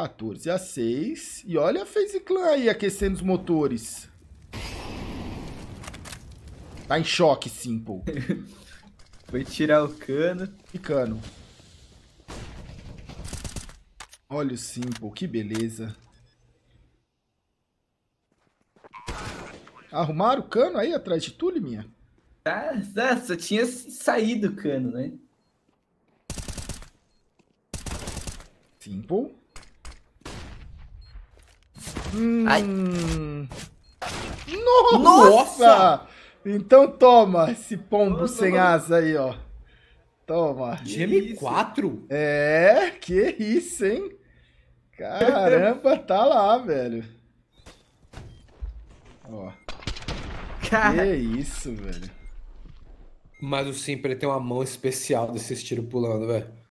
14 a 6. E olha a FaZe Clan aí aquecendo os motores. Tá em choque, Simple. Foi tirar o cano. E cano. Olha o Simple, que beleza. Arrumaram o cano aí atrás de Tule minha ah, só tinha saído o cano, né? Simple. Hum. Ai. Nossa! Nossa! Então toma esse pombo Nossa, sem asa aí, ó. Toma. GM4? É, que isso, hein? Caramba, tá lá, velho. Ó. Cara... Que isso, velho. Mas o Simper tem uma mão especial desses tiros pulando, velho.